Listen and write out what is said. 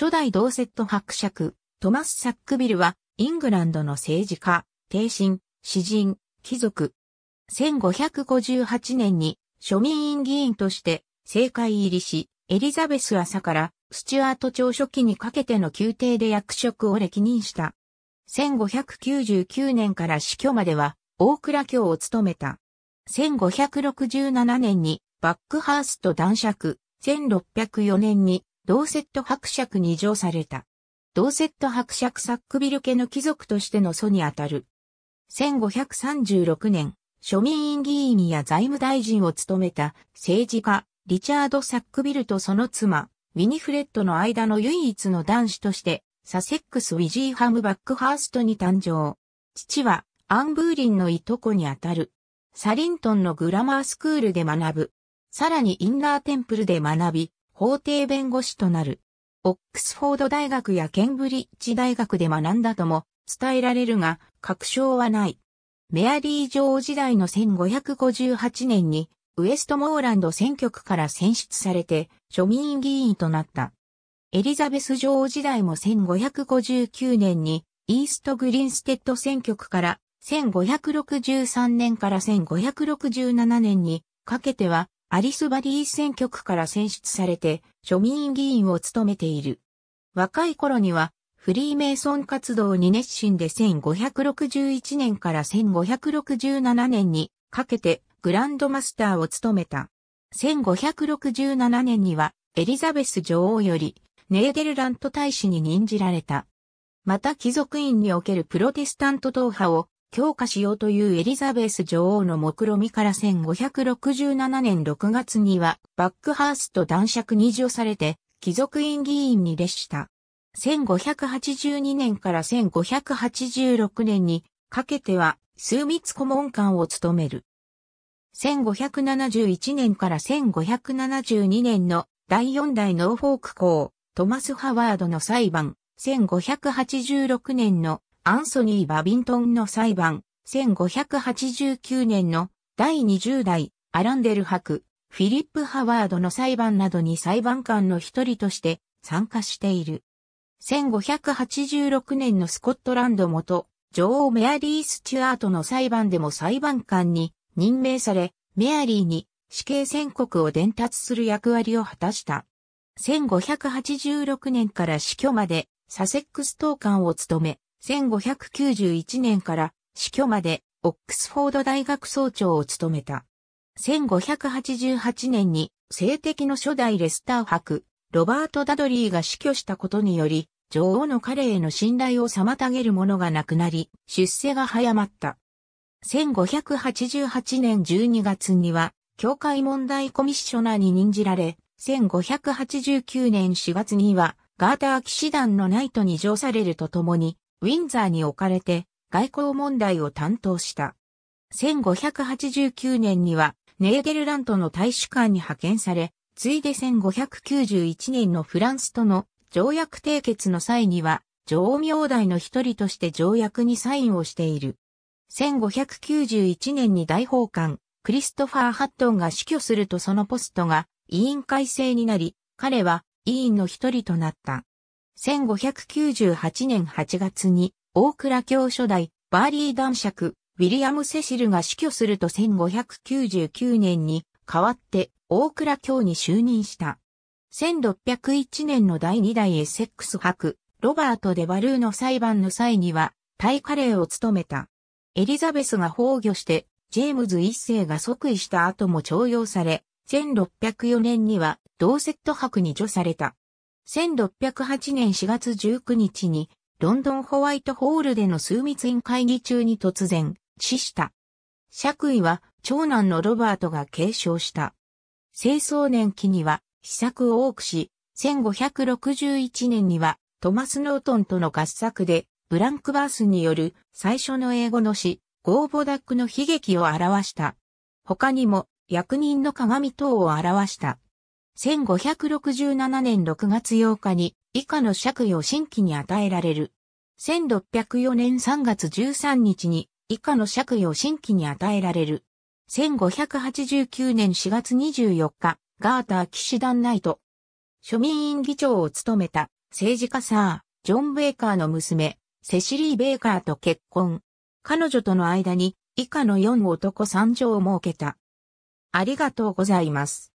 初代ドーセット伯爵、トマス・サックビルは、イングランドの政治家、帝神、詩人、貴族。1558年に庶民院議員として政界入りし、エリザベス朝からスチュアート朝初期にかけての宮廷で役職を歴任した。1599年から死去までは大倉卿を務めた。1567年にバックハースト男爵、1604年にドーセット伯爵に上された。ドーセット伯爵サックビル家の貴族としての祖にあたる。1536年、庶民院議員や財務大臣を務めた政治家、リチャード・サックビルとその妻、ウィニフレッドの間の唯一の男子として、サセックス・ウィジーハム・バックハーストに誕生。父は、アン・ブーリンのいとこにあたる。サリントンのグラマースクールで学ぶ。さらにインナーテンプルで学び、法廷弁護士となる。オックスフォード大学やケンブリッジ大学で学んだとも伝えられるが、確証はない。メアリーー時代の1558年に、ウエストモーランド選挙区から選出されて、庶民議員となった。エリザベス女王時代も1559年に、イーストグリンステッド選挙区から1563年から1567年にかけてはアリスバディ選挙区から選出されて庶民議員を務めている。若い頃にはフリーメイソン活動に熱心で1561年から1567年にかけてグランドマスターを務めた。1567年にはエリザベス女王よりネーデルラント大使に任じられた。また貴族院におけるプロテスタント党派を強化しようというエリザベス女王の目論みから1567年6月にはバックハースト男爵に除されて貴族院議員に列した。1582年から1586年にかけては数密顧問官を務める。1571年から1572年の第4代ノーフォーク校トマス・ハワードの裁判、1586年のアンソニー・バビントンの裁判、1589年の第20代アランデル博、フィリップ・ハワードの裁判などに裁判官の一人として参加している。1586年のスコットランド元女王メアリー・スチュアートの裁判でも裁判官に任命され、メアリーに死刑宣告を伝達する役割を果たした。1586年から死去までサセックス党官を務め、1591年から死去までオックスフォード大学総長を務めた。1588年に性的の初代レスター伯、ロバート・ダドリーが死去したことにより、女王の彼への信頼を妨げるものがなくなり、出世が早まった。1588年12月には、教会問題コミッショナーに任じられ、1589年4月には、ガーター騎士団のナイトに乗されるとともに、ウィンザーに置かれて外交問題を担当した。1589年にはネーデルラントの大使館に派遣され、ついで1591年のフランスとの条約締結の際には、王明代の一人として条約にサインをしている。1591年に大法官、クリストファー・ハットンが死去するとそのポストが委員会制になり、彼は委員の一人となった。1598年8月に、大倉教初代、バーリー男爵、ウィリアム・セシルが死去すると1599年に、代わって、大倉教に就任した。1601年の第2代エセックス博、ロバート・デ・バルーの裁判の際には、大カレーを務めた。エリザベスが崩御して、ジェームズ一世が即位した後も徴用され、1604年には、同セット博に除された。1608年4月19日に、ロンドンホワイトホールでの枢密院会議中に突然、死した。爵位は、長男のロバートが継承した。清掃年期には、秘策を多くし、1561年には、トマス・ノートンとの合作で、ブランクバースによる最初の英語の詩、ゴーボダックの悲劇を表した。他にも、役人の鏡等を表した。1567年6月8日に以下の借与新規に与えられる。1604年3月13日に以下の借与新規に与えられる。1589年4月24日、ガーター騎士団ナイト。庶民院議長を務めた政治家サー、ジョン・ベーカーの娘、セシリー・ベーカーと結婚。彼女との間に以下の4男3女を設けた。ありがとうございます。